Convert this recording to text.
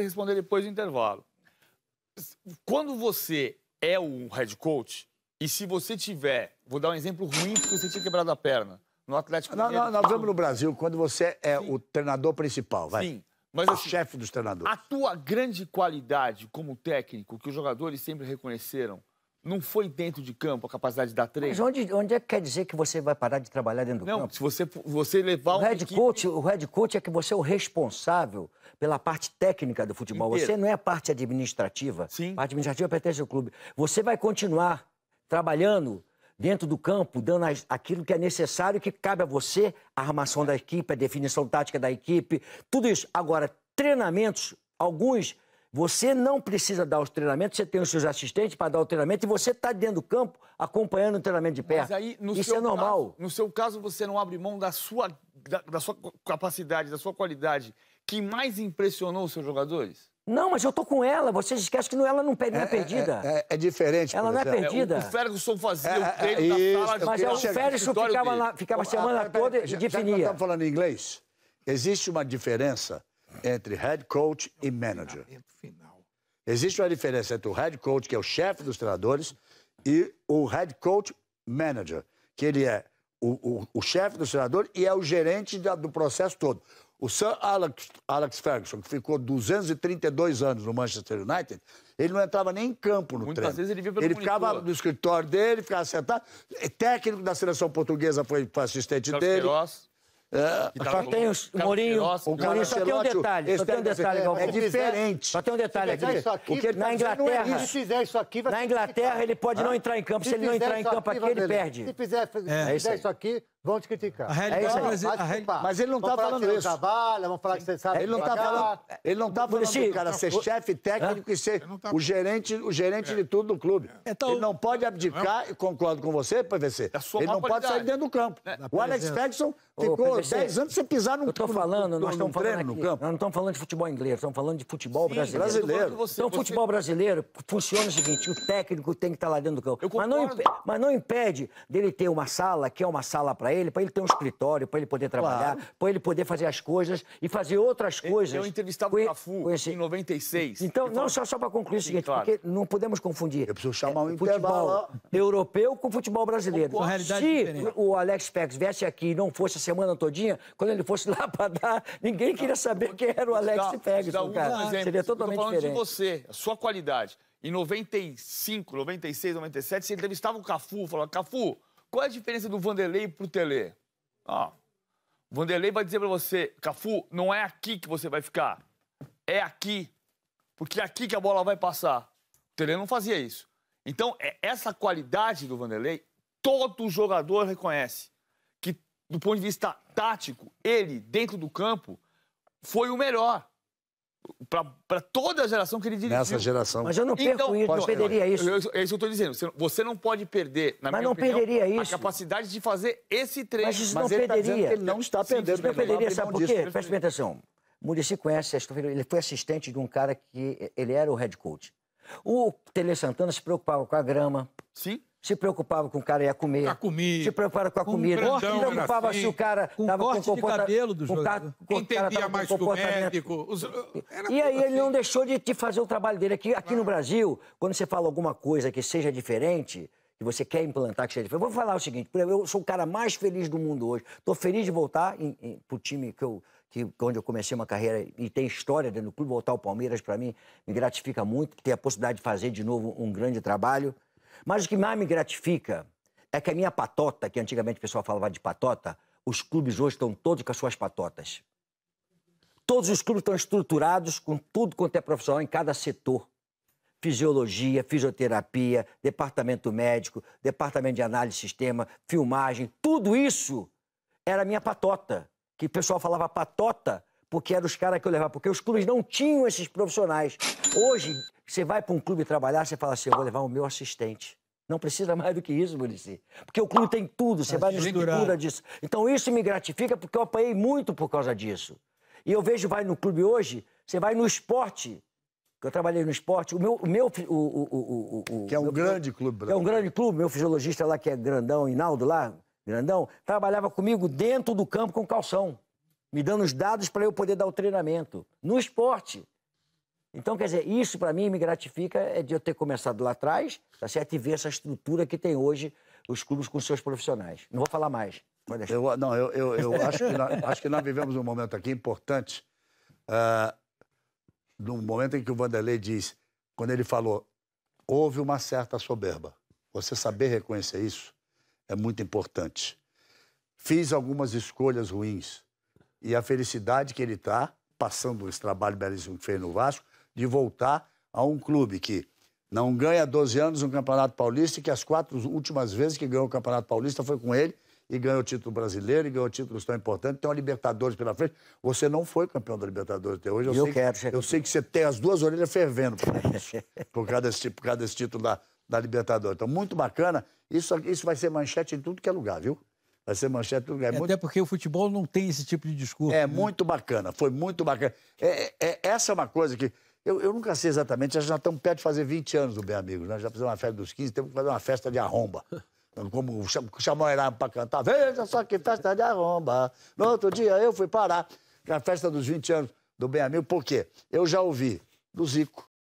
responder depois do intervalo. Quando você é um head coach, e se você tiver, vou dar um exemplo ruim porque você tinha quebrado a perna, no Atlético Não, não nós vamos no Brasil quando você é Sim. o treinador principal, vai. Sim. Mas assim, chefe dos treinadores. A tua grande qualidade como técnico, que os jogadores sempre reconheceram, não foi dentro de campo a capacidade de dar treino? Mas onde, onde é que quer dizer que você vai parar de trabalhar dentro do não, campo? Não, se você, você levar o um. Head equipe... coach, o head coach é que você é o responsável pela parte técnica do futebol. Inteiro. Você não é a parte administrativa. Sim. A parte administrativa pertence ao clube. Você vai continuar trabalhando dentro do campo, dando aquilo que é necessário, que cabe a você, a armação da equipe, a definição tática da equipe, tudo isso. Agora, treinamentos, alguns você não precisa dar os treinamentos, você tem os seus assistentes para dar o treinamento e você está dentro do campo acompanhando o treinamento de perto. Mas aí, no Isso seu é normal. Caso, no seu caso, você não abre mão da sua, da, da sua capacidade, da sua qualidade, que mais impressionou os seus jogadores? Não, mas eu tô com ela. Vocês esquecem que não, ela não, é, é, é perdida. É, é, é diferente. Ela não é perdida. É, o, o Ferguson fazia o treino isso, da sala Mas é, o é, é Ferguson ficava, na, ficava a semana ah, toda e já, definia. Já estamos falando em inglês, existe uma diferença entre head coach e manager. Existe uma diferença entre o head coach, que é o chefe dos treinadores, e o head coach manager, que ele é o, o, o chefe do treinador e é o gerente da, do processo todo. O Sir Alex, Alex, Ferguson, que ficou 232 anos no Manchester United, ele não entrava nem em campo no Muitas treino. vezes ele Ele ficava no escritório dele, ficava sentado. É, técnico da seleção portuguesa foi assistente Carlos dele. Queiroz. É, só tem os, o Mourinho, o Mourinho só tem um detalhe, só tem um detalhe, é, É diferente. Só tem um detalhe aqui. aqui tá na Inglaterra, se fizer isso aqui, vai na Inglaterra ele pode não entrar em campo, se, ele não entrar em campo aqui, ele perde. Se fizer, é, isso aqui, Vão te criticar. A realidade, é mas, é a real... mas, ele não está falando isso. Trabalha, vão falar que você sabe. Ele não está falando. Ele não está falando do cara ser chefe técnico é? e ser tá... o gerente, o gerente é. de tudo do clube. É. Então, ele não pode abdicar. E concordo com você, PVC. É ele não pode sair dentro do campo. O Alex Ferguson ficou 10 anos sem pisar no campo. Eu estou falando, nós estamos falando no campo. Não estamos falando de futebol inglês, estamos falando de futebol brasileiro. brasileiro. Então, futebol brasileiro funciona o seguinte: o técnico tem que estar lá dentro do campo. Mas não impede dele ter uma sala que é uma sala para para ele, para ele ter um escritório, para ele poder trabalhar, claro. para ele poder fazer as coisas e fazer outras coisas. Eu, eu entrevistava o Cafu em 96. Então, não, fala... só, só para concluir o seguinte, claro. porque não podemos confundir. Eu preciso chamar um é, futebol europeu com futebol brasileiro. Com realidade Se diferente. o Alex Pex viesse aqui e não fosse a semana todinha, quando ele fosse lá para dar, ninguém queria saber quem era o Alex Pex. Um cara. Seria totalmente eu tô diferente. de você, a sua qualidade. Em 95, 96, 97, você entrevistava o Cafu, falava, Cafu, qual é a diferença do Vanderlei pro Tele? Ó, o Vanderlei vai dizer para você, Cafu, não é aqui que você vai ficar. É aqui. Porque é aqui que a bola vai passar. O Tele não fazia isso. Então, é essa qualidade do Vanderlei, todo jogador reconhece. Que, do ponto de vista tático, ele, dentro do campo, foi o melhor para toda a geração que ele dirigiu. Nessa geração. Mas eu não perco então, isso, não perderia isso. é isso que eu estou dizendo. Você não pode perder, na Mas minha não opinião, perderia isso. a capacidade de fazer esse treino. Mas isso Mas não ele tá perderia. Tá ele não está Sim, perdendo. Não, não perderia, sabe por quê? Preste bem atenção. Muricy conhece, ele foi assistente de um cara que ele era o head coach. O Tele Santana se preocupava com a grama. Sim se preocupava com o cara ia comer. A comida. Se preocupava com a comida. Um se preocupava assim, se o cara estava com, com comporta... cabelo do com cara, Entendia mais com comportamento. Os... E aí assim. ele não deixou de, de, fazer o trabalho dele. Aqui, aqui no Brasil, quando você fala alguma coisa que seja diferente, que você quer implantar, que seja diferente. Vou falar o seguinte, eu sou o cara mais feliz do mundo hoje. Estou feliz de voltar para o time que eu que onde eu comecei uma carreira e tem história dentro do clube, voltar ao Palmeiras, para mim, me gratifica muito ter a possibilidade de fazer de novo um grande trabalho. Mas o que mais me gratifica é que a minha patota, que antigamente o pessoal falava de patota, os clubes hoje estão todos com as suas patotas. Todos os clubes estão estruturados com tudo quanto é profissional em cada setor. Fisiologia, fisioterapia, departamento médico, departamento de análise de sistema, filmagem, tudo isso era a minha patota. Que o pessoal falava patota porque eram os caras que eu levava, porque os clubes não tinham esses profissionais. Hoje, você vai para um clube trabalhar, você fala assim: eu vou levar o meu assistente. Não precisa mais do que isso, Murici. Porque o clube tem tudo, você tá vai na estrutura disso. Então isso me gratifica porque eu apanhei muito por causa disso. E eu vejo, vai no clube hoje, você vai no esporte. Que eu trabalhei no esporte, o meu. O meu o, o, o, o que é um meu, grande clube, É um grande clube, meu fisiologista lá, que é grandão, Inaldo lá, grandão, trabalhava comigo dentro do campo com calção, me dando os dados para eu poder dar o treinamento. No esporte. Então, quer dizer, isso para mim me gratifica é de eu ter começado lá atrás, tá certo? E ver essa estrutura que tem hoje os clubes com seus profissionais. Não vou falar mais. Eu, não, eu, eu, eu acho, que nós, acho que nós vivemos um momento aqui importante, uh, momento em que o Vanderlei diz, quando ele falou, houve uma certa soberba. Você saber reconhecer isso é muito importante. Fiz algumas escolhas ruins e a felicidade que ele está passando esse trabalho belíssimo que fez no Vasco, de voltar a um clube que não ganha 12 anos um Campeonato Paulista e que as quatro últimas vezes que ganhou o Campeonato Paulista foi com ele e ganhou o título brasileiro e ganhou títulos tão importantes. Tem uma Libertadores pela frente. Você não foi campeão da Libertadores até hoje. Eu, eu sei quero. Que, eu sei que você tem as duas orelhas fervendo por, isso, por, causa, desse, por causa desse título da, da Libertadores. Então, muito bacana. Isso, isso vai ser manchete em tudo que é lugar, viu? Vai ser manchete em tudo que é lugar. É muito... Até porque o futebol não tem esse tipo de discurso. É né? muito bacana. Foi muito bacana. É, é, é essa é uma coisa que eu, eu nunca sei exatamente, já estamos perto de fazer 20 anos do Bem Amigos, né? Já fizemos uma festa dos 15, temos que fazer uma festa de arromba. Então, como chamou a para cantar, veja só que festa de arromba. No outro dia eu fui parar na festa dos 20 anos do Bem Amigo, por quê? Eu já ouvi do Zico,